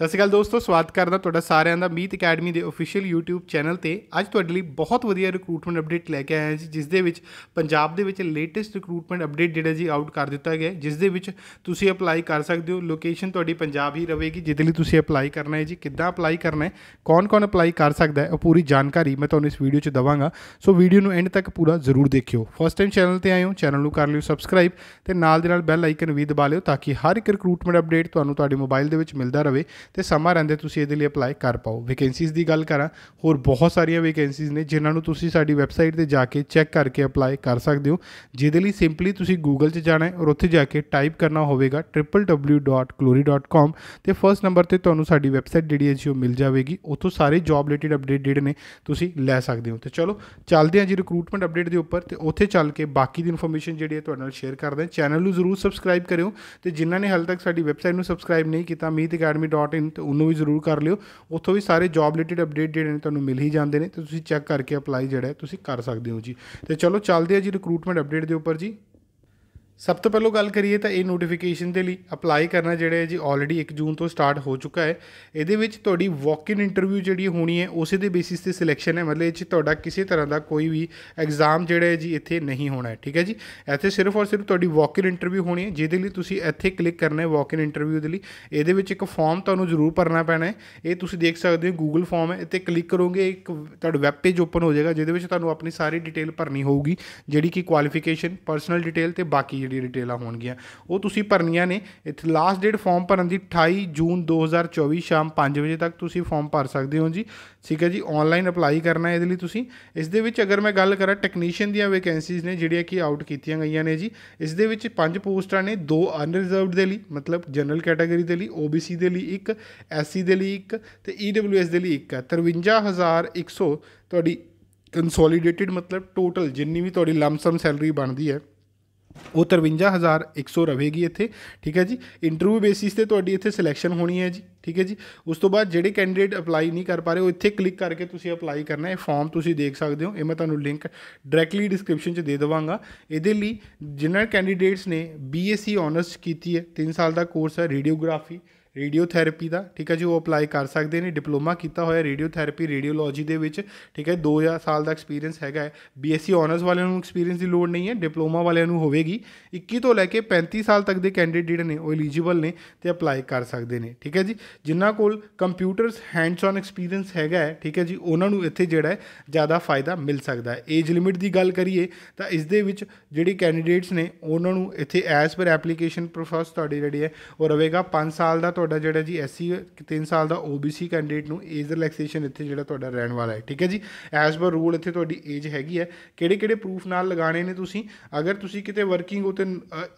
ਸਤਿ ਸ਼੍ਰੀ ਅਕਾਲ ਦੋਸਤੋ ਸਵਾਗਤ ਕਰਦਾ ਤੁਹਾਡਾ ਸਾਰਿਆਂ ਦਾ ਮੀਤ ਅਕੈਡਮੀ ਦੇ ਅਫੀਸ਼ੀਅਲ YouTube ਚੈਨਲ ਤੇ ਅੱਜ ਤੁਹਾਡੇ ਲਈ ਬਹੁਤ ਵਧੀਆ ਰਿਕਰੂਟਮੈਂਟ ਅਪਡੇਟ ਲੈ ਕੇ ਆਇਆ ਜੀ ਜਿਸ ਦੇ ਵਿੱਚ ਪੰਜਾਬ ਦੇ ਵਿੱਚ ਲੇਟੈਸਟ ਰਿਕਰੂਟਮੈਂਟ ਅਪਡੇਟ ਜਿਹੜਾ ਜੀ ਆਊਟ ਕਰ ਦਿੱਤਾ ਗਿਆ ਜਿਸ ਦੇ ਵਿੱਚ ਤੁਸੀਂ ਅਪਲਾਈ ਕਰ ਸਕਦੇ ਹੋ ਲੋਕੇਸ਼ਨ ਤੁਹਾਡੀ ਪੰਜਾਬ ਹੀ ਰਹੇਗੀ ਜਿਹਦੇ ਲਈ ਤੁਸੀਂ ਅਪਲਾਈ ਕਰਨਾ ਹੈ ਜੀ ਕਿੱਦਾਂ ਅਪਲਾਈ ਕਰਨਾ ਹੈ ਕੌਣ-ਕੌਣ ਅਪਲਾਈ ਕਰ ਸਕਦਾ ਹੈ ਉਹ ਪੂਰੀ ਜਾਣਕਾਰੀ ਮੈਂ ਤੁਹਾਨੂੰ ਇਸ ਵੀਡੀਓ 'ਚ ਦਵਾਂਗਾ ਸੋ ਵੀਡੀਓ ਨੂੰ ਐਂਡ ਤੱਕ ਪੂਰਾ ਜ਼ਰੂਰ ਦੇਖਿਓ ਫਸਟ ਟਾਈਮ ਚੈਨਲ ਤੇ ਆਏ ਹੋ ਚੈਨਲ ਨੂੰ ਕਰ ਲਿਓ ਸਬਸਕ੍ਰਾਈਬ ਤੇ ਨਾਲ ਦੇ ਨਾਲ ਬੈਲ ਆਈਕਨ ਵੀ ਦਬਾ ਲਿਓ ਤਾਂ ਕਿ ਹਰ ਇੱਕ ਰਿਕਰੂਟਮੈਂਟ ਅਪਡੇਟ ਤੁਹਾਨੂੰ ਤੁਹਾਡੇ ਮੋਬਾਈਲ ਦੇ ਵਿੱਚ ਮਿਲਦਾ ਰਹੇ ਤੇ ਸਮਾਂ ਰਹਿੰਦੇ ਤੁਸੀਂ ਇਹਦੇ ਲਈ ਅਪਲਾਈ ਕਰ ਪਾਓ ਵੈਕੈਂਸੀਜ਼ ਦੀ ਗੱਲ ਕਰਾਂ ਹੋਰ ਬਹੁਤ ਸਾਰੀਆਂ ਵੈਕੈਂਸੀਜ਼ ਨੇ ਜਿਨ੍ਹਾਂ ਨੂੰ ਤੁਸੀਂ ਸਾਡੀ ਵੈਬਸਾਈਟ ਤੇ ਜਾ ਕੇ ਚੈੱਕ ਕਰਕੇ ਅਪਲਾਈ ਕਰ ਸਕਦੇ ਹੋ ਜਿਹਦੇ ਲਈ ਸਿੰਪਲੀ ਤੁਸੀਂ ਗੂਗਲ 'ਚ ਜਾਣਾ ਹੈ ਔਰ ਉੱਥੇ ਜਾ ਕੇ ਟਾਈਪ ਕਰਨਾ ਹੋਵੇਗਾ www.glory.com ਤੇ ਫਰਸਟ ਨੰਬਰ ਤੇ ਤੁਹਾਨੂੰ ਸਾਡੀ ਵੈਬਸਾਈਟ ਜਿਹੜੀ ਹੈ ਜੀ ਉਹ ਮਿਲ ਜਾਵੇਗੀ ਉੱਥੋਂ ਸਾਰੇ ਜੌਬ ਰਿਲੇਟਡ ਅਪਡੇਟ ਜਿਹੜੇ ਨੇ ਤੁਸੀਂ ਲੈ ਸਕਦੇ ਹੋ ਤੇ ਚਲੋ ਚੱਲਦੇ ਹਾਂ ਜੀ ਰਿਕਰੂਟਮੈਂਟ ਅਪਡੇਟ ਦੇ ਉੱਪਰ ਤੇ ਉੱਥੇ ਚੱਲ ਕੇ ਬਾਕੀ ਦੀ ਇਨਫੋਰਮੇਸ਼ਨ ਜਿਹੜੀ ਹੈ ਤੁਹਾਡੇ ਨਾਲ ਸ਼ੇਅਰ ਕਰਦੇ ਹਾਂ ਚੈਨਲ ਨੂੰ ਜ਼ਰੂਰ ਸਬਸਕ੍ਰਾਈਬ ਕਰਿਓ ਤੇ ਜਿਨ੍ਹਾਂ ਨੇ ਹਾਲੇ ਤੱਕ ਸਾਡੀ ਵੈਬਸਾਈਟ ਨੂੰ ਸਬਸਕ੍ਰਾਈਬ ਨਹੀਂ ਕੀਤਾ meetacademy.com ਨਾਟ ਇਨ ਤੇ ਉਹਨੂੰ ਵੀ ਜ਼ਰੂਰ ਕਰ ਲਿਓ ਉੱਥੋਂ ਵੀ ਸਾਰੇ ਜੌਬ ਰਿਲੇਟਡ ਅਪਡੇਟ ਜਿਹੜੇ ਨੇ ਤੁਹਾਨੂੰ ਮਿਲ ਹੀ ਜਾਂਦੇ ਨੇ ਤੇ ਤੁਸੀਂ ਚੈੱਕ ਕਰਕੇ ਅਪਲਾਈ ਜਿਹੜਾ ਤੁਸੀਂ ਕਰ ਸਕਦੇ ਹੋ ਜੀ ਤੇ ਚਲੋ ਚੱਲਦੇ ਆ ਜੀ ਰਿਕਰੂਟਮੈਂਟ ਅਪਡੇਟ ਦੇ ਉੱਪਰ ਜੀ ਸਭ ਤੋਂ ਪਹਿਲਾਂ ਗੱਲ ਕਰੀਏ ਤਾਂ ਇਹ ਨੋਟੀਫਿਕੇਸ਼ਨ ਦੇ ਲਈ ਅਪਲਾਈ ਕਰਨਾ ਜਿਹੜੇ ਜੀ ਆਲਰੇਡੀ 1 ਜੂਨ ਤੋਂ ਸਟਾਰਟ ਹੋ ਚੁੱਕਾ ਹੈ ਇਹਦੇ ਵਿੱਚ ਤੁਹਾਡੀ ਵਾਕ ਇਨ ਇੰਟਰਵਿਊ ਜਿਹੜੀ ਹੋਣੀ ਹੈ ਉਸੇ ਦੇ ਬੇਸਿਸ ਤੇ ਸਿਲੈਕਸ਼ਨ ਹੈ ਮਤਲਬ ਇਹ 'ਚ ਤੁਹਾਡਾ ਕਿਸੇ ਤਰ੍ਹਾਂ ਦਾ ਕੋਈ ਵੀ ਐਗਜ਼ਾਮ ਜਿਹੜਾ ਹੈ ਜੀ ਇੱਥੇ ਨਹੀਂ ਹੋਣਾ ਹੈ ਠੀਕ ਹੈ ਜੀ ਇੱਥੇ ਸਿਰਫ ਔਰ ਸਿਰਫ ਤੁਹਾਡੀ ਵਾਕ ਇਨ ਇੰਟਰਵਿਊ ਹੋਣੀ ਹੈ ਜਿਹਦੇ ਲਈ ਤੁਸੀਂ ਇੱਥੇ ਕਲਿੱਕ ਕਰਨਾ ਹੈ ਵਾਕ ਇਨ ਇੰਟਰਵਿਊ ਦੇ ਲਈ ਇਹਦੇ ਵਿੱਚ ਇੱਕ ਫਾਰਮ ਤੁਹਾਨੂੰ ਜ਼ਰੂਰ ਭਰਨਾ ਪੈਣਾ ਹੈ ਇਹ ਤੁਸੀਂ ਦੇਖ ਸਕਦੇ ਹੋ ਗੂਗਲ ਫਾਰਮ ਹੈ ਇੱਥੇ ਕਲਿੱਕ ਕਰੋਗੇ ਇੱਕ ਤੁਹਾਡਾ ਵੈਬ ਪੇਜ ਓਪਨ ਹੋ ਜਾਏਗਾ ਜਿਹਦੇ ਵਿੱਚ ਤੁਹਾਨੂੰ ਆਪਣੀ ਸਾਰੀ ਡਿਟੇਲ ਭਰਨੀ ਹੋਊਗੀ ਜਿਹੜੀ ਕਿ ਕੁਆਲੀਫਿਕੇਸ਼ਨ ਪਰਸਨਲ ਡਿਟੇਲ ਤੇ ਬਾਕੀ ਜਿਹੜੀ ਡਿਟੇਲਾਂ ਹੋਣਗੀਆਂ ਉਹ ਤੁਸੀਂ ਭਰਨੀਆਂ ਨੇ ਇੱਥੇ ਲਾਸਟ ਡੇਟ ਫਾਰਮ ਭਰਨ ਦੀ 28 ਜੂਨ 2024 ਸ਼ਾਮ 5 ਵਜੇ ਤੱਕ ਤੁਸੀਂ ਫਾਰਮ ਭਰ ਸਕਦੇ ਹੋ ਜੀ ਠੀਕ ਹੈ ਜੀ ਆਨਲਾਈਨ ਅਪਲਾਈ ਕਰਨਾ ਹੈ ਇਹਦੇ ਲਈ ਤੁਸੀਂ ਇਸ ਦੇ ਵਿੱਚ ਅਗਰ ਮੈਂ ਗੱਲ ਕਰਾਂ ਟੈਕਨੀਸ਼ੀਅਨ ਦੀਆਂ ਵੈਕੈਂਸੀਜ਼ ਨੇ ਜਿਹੜੀਆਂ ਕਿ ਆਊਟ ਕੀਤੀਆਂ ਗਈਆਂ ਨੇ ਜੀ ਇਸ ਦੇ ਵਿੱਚ ਪੰਜ ਪੋਸਟਾਂ ਨੇ ਦੋ ਅਨਰਿਜ਼ਰਵਡ ਦੇ ਲਈ ਮਤਲਬ ਜਨਰਲ ਕੈਟਾਗਰੀ ਦੇ ਲਈ OBC ਦੇ ਲਈ ਇੱਕ SC ਦੇ ਲਈ ਇੱਕ ਤੇ EWS ਦੇ ਲਈ ਇੱਕ ਹੈ 53100 ਤੁਹਾਡੀ ਕੰਸੋਲੀਡੇਟਿਡ ਮਤਲਬ ਟੋਟਲ ਜਿੰਨੀ ਵੀ ਤੁਹਾਡੀ ਲੰਮਸਮ ਸੈਲਰੀ ਬਣਦੀ ਹੈ ਉਹ 53100 ਰਹੇਗੀ ਇੱਥੇ ਠੀਕ ਹੈ ਜੀ ਇੰਟਰਵਿਊ ਬੇਸਿਸ ਤੇ ਤੁਹਾਡੀ ਇੱਥੇ ਸਿਲੈਕਸ਼ਨ ਹੋਣੀ ਹੈ ਜੀ ਠੀਕ ਹੈ ਜੀ ਉਸ ਤੋਂ ਬਾਅਦ ਜਿਹੜੇ ਕੈਂਡੀਡੇਟ ਅਪਲਾਈ ਨਹੀਂ ਕਰ ਪਾ ਰਹੇ ਉਹ ਇੱਥੇ ਕਲਿੱਕ ਕਰਕੇ ਤੁਸੀਂ ਅਪਲਾਈ ਕਰਨਾ ਹੈ ਫਾਰਮ ਤੁਸੀਂ ਦੇਖ ਸਕਦੇ ਹੋ ਇਹ ਮੈਂ ਤੁਹਾਨੂੰ ਲਿੰਕ ਡਾਇਰੈਕਟਲੀ ਡਿਸਕ੍ਰਿਪਸ਼ਨ 'ਚ ਦੇ ਦਵਾਂਗਾ ਇਹਦੇ ਲਈ ਜਿਨ੍ਹਾਂ ਕੈਂਡੀਡੇਟਸ ਨੇ ਬੀਐਸਸੀ ਆਨਰਸ e ਕੀਤੀ ਹੈ 3 ਸਾਲ ਦਾ ਕੋਰਸ ਹੈ ਰੇਡੀਓਗ੍ਰਾਫੀ ਰੇਡੀਓਥੈਰੇਪੀ ਦਾ ਠੀਕ ਹੈ ਜੀ ਉਹ ਅਪਲਾਈ ਕਰ ਸਕਦੇ ਨੇ ਡਿਪਲੋਮਾ ਕੀਤਾ ਹੋਇਆ ਰੇਡੀਓਥੈਰੇਪੀ ਰੇਡੀਓਲੋਜੀ ਦੇ ਵਿੱਚ ਠੀਕ ਹੈ 2 ਸਾਲ ਦਾ ਐਕਸਪੀਰੀਅੰਸ ਹੈਗਾ ਹੈ ਬੀਐਸਸੀ ਆਨਰਸ ਵਾਲਿਆਂ ਨੂੰ ਐਕਸਪੀਰੀਅੰਸ ਦੀ ਲੋੜ ਨਹੀਂ ਹੈ ਡਿਪਲੋਮਾ ਵਾਲਿਆਂ ਨੂੰ ਹੋਵੇਗੀ 21 ਤੋਂ ਲੈ ਕੇ 35 ਸਾਲ ਤੱਕ ਦੇ ਕੈਂਡੀਡੇਟ ਨੇ ਉਹ ਐਲੀਜੀਬਲ ਨੇ ਤੇ ਅਪਲਾਈ ਕਰ ਸਕਦੇ ਨੇ ਠੀਕ ਹੈ ਜੀ ਜਿਨ੍ਹਾਂ ਕੋਲ ਕੰਪਿਊਟਰਸ ਹੈਂਡਸ ਔਨ ਐਕਸਪੀਰੀਅੰਸ ਹੈਗਾ ਹੈ ਠੀਕ ਹੈ ਜੀ ਉਹਨਾਂ ਨੂੰ ਇੱਥੇ ਜਿਹੜਾ ਹੈ ਜ਼ਿਆਦਾ ਫਾਇਦਾ ਮਿਲ ਸਕਦਾ ਹੈ ਏਜ ਲਿਮਿਟ ਦੀ ਗੱਲ ਕਰੀਏ ਤਾਂ ਇਸ ਦੇ ਵਿੱਚ ਜਿਹੜੇ ਕੈਂਡੀਡੇਟਸ ਨੇ ਉਹਨਾਂ ਨੂੰ ਇੱਥੇ ਐਸ ਪਰ ਐਪਲੀਕੇਸ਼ਨ ਪ੍ਰੋਸੈਸ ਤੁਹਾਡੀ ਜਿਹੜੀ ਹੈ ਉਹ ਰਹੇਗਾ 5 ਸਾਲ ਦਾ ਤੁਹਾਡਾ ਤੁਹਾਡਾ ਜਿਹੜਾ ਜੀ ਐਸਸੀ 3 ਸਾਲ ਦਾ ਓਬੀਸੀ ਕੈਂਡੀਡੇਟ ਨੂੰ ਏਜ ਰਿਲੈਕਸੇਸ਼ਨ ਇੱਥੇ ਜਿਹੜਾ ਤੁਹਾਡਾ ਰਹਿਣ ਵਾਲਾ ਹੈ ਠੀਕ ਹੈ ਜੀ ਐਸ ਪਰ ਰੂਲ ਇੱਥੇ ਤੁਹਾਡੀ ਏਜ ਹੈਗੀ ਹੈ ਕਿਹੜੇ ਕਿਹੜੇ ਪ੍ਰੂਫ ਨਾਲ ਲਗਾਣੇ ਨੇ ਤੁਸੀਂ ਅਗਰ ਤੁਸੀਂ ਕਿਤੇ ਵਰਕਿੰਗ ਹੋ ਤੇ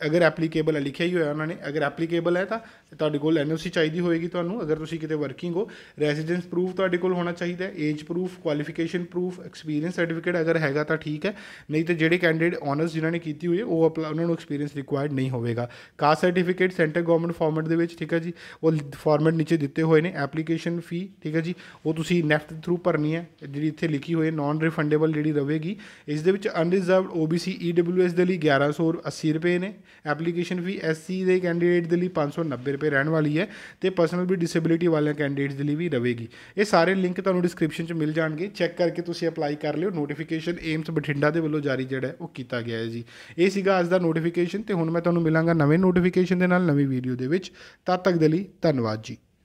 ਅਗਰ ਐਪਲੀਕੇਬਲ ਹੈ ਲਿਖਿਆ ਹੀ ਹੋਇਆ ਉਹਨਾਂ ਨੇ ਅਗਰ ਐਪਲੀਕੇਬਲ ਹੈ ਤਾਂ ਤੁਹਾਡੇ ਕੋਲ ਐਨਓਸੀ ਚਾਹੀਦੀ ਹੋਏਗੀ ਤੁਹਾਨੂੰ ਅਗਰ ਤੁਸੀਂ ਕਿਤੇ ਵਰਕਿੰਗ ਹੋ ਰੈਜ਼ੀਡੈਂਸ ਪ੍ਰੂਫ ਤੁਹਾਡੇ ਕੋਲ ਹੋਣਾ ਚਾਹੀਦਾ ਹੈ age proof qualification proof experience certificate ਅਗਰ ਹੈਗਾ ਤਾਂ ਠੀਕ ਹੈ ਨਹੀਂ ਤੇ ਜਿਹੜੇ ਕੈਂਡੀਡੇਟ ਆਨਰਸ ਜਿਨ੍ਹਾਂ ਨੇ ਕੀਤੀ ਹੋਈ ਹੈ ਉਹ ਉਹਨਾਂ ਨੂੰ ਐਕਸਪੀਰੀਅੰਸ ਰਿਕੁਆਇਰਡ ਨਹੀਂ ਹੋਵੇਗਾ caste certificate centre government format ਦੇ ਵਿੱਚ ਠੀਕ ਹੈ ਜੀ ਉਹ ਫਾਰਮੈਟ ਨੀਚੇ ਦਿੱਤੇ ਹੋਏ ਨੇ ਐਪਲੀਕੇਸ਼ਨ ਫੀ ਠੀਕ ਹੈ ਜੀ ਉਹ ਤੁਸੀਂ ਨੈਫਟ ਦੇ ਥਰੂ ਭਰਨੀ ਹੈ ਜਿਹੜੀ ਇੱਥੇ ਲਿਖੀ ਹੋਈ ਹੈ ਨਾਨ ਰਿਫੰਡੇਬਲ ਜਿਹੜੀ ਰਹੇਗੀ ਇਸ ਦੇ ਵਿੱਚ ਅਨਰਿਜ਼ਰਵਡ OBC EWS ਦੇ ਲਈ 1180 ਰੁਪਏ ਨੇ ਐਪਲੀਕੇਸ਼ਨ ਫੀ SC ਦੇ ਕੈਂਡੀਡੇਟ ਦੇ ਲਈ 590 ਰੁਪਏ ਰਹਿਣ ਵਾਲੀ ਹੈ ਤੇ ਪਰਸਨਲ ਵੀ ਡਿਸੇਬਿਲਿਟੀ ਵਾਲਿਆਂ ਕੈਂਡੀਡੇਟਸ ਦੇ ਲਈ ਵੀ ਰਹੇਗੀ ਇਹ ਸਾਰੇ ਲਿੰਕ ਤੁਹਾਨੂੰ ਡਿਸਕ੍ਰਿਪਸ਼ਨ 'ਚ ਮਿਲ ਜਾਣਗੇ ਚੈੱਕ ਕਰਕੇ ਤੁਸੀਂ ਅਪਲਾਈ ਕਰ ਲਿਓ ਨੋਟੀਫਿਕੇਸ਼ਨ ਏਮਸ ਬਠਿੰਡਾ ਦੇ ਵੱਲੋਂ ਜਾਰੀ ਜਿਹੜਾ ਉਹ ਕੀਤਾ ਗਿਆ ਹੈ ਜੀ ਇਹ ਸੀਗਾ ਅੱਜ ਦਾ ਨੋਟੀਫਿਕੇਸ਼ਨ ਤੇ ਹੁਣ ਮੈਂ ਤੁਹਾਨੂੰ ਮਿਲਾਂਗਾ ਨਵੇਂ ਨੋਟੀਫਿਕੇਸ਼ਨ ਦੇ ਨਾਲ ਨਵੀਂ ਵੀਡੀਓ ਦੇ ਵਿੱਚ ਤਦ ਤੱਕ ਦੇ ਲਈ ਲਈ ਧੰਨਵਾਦ ਜੀ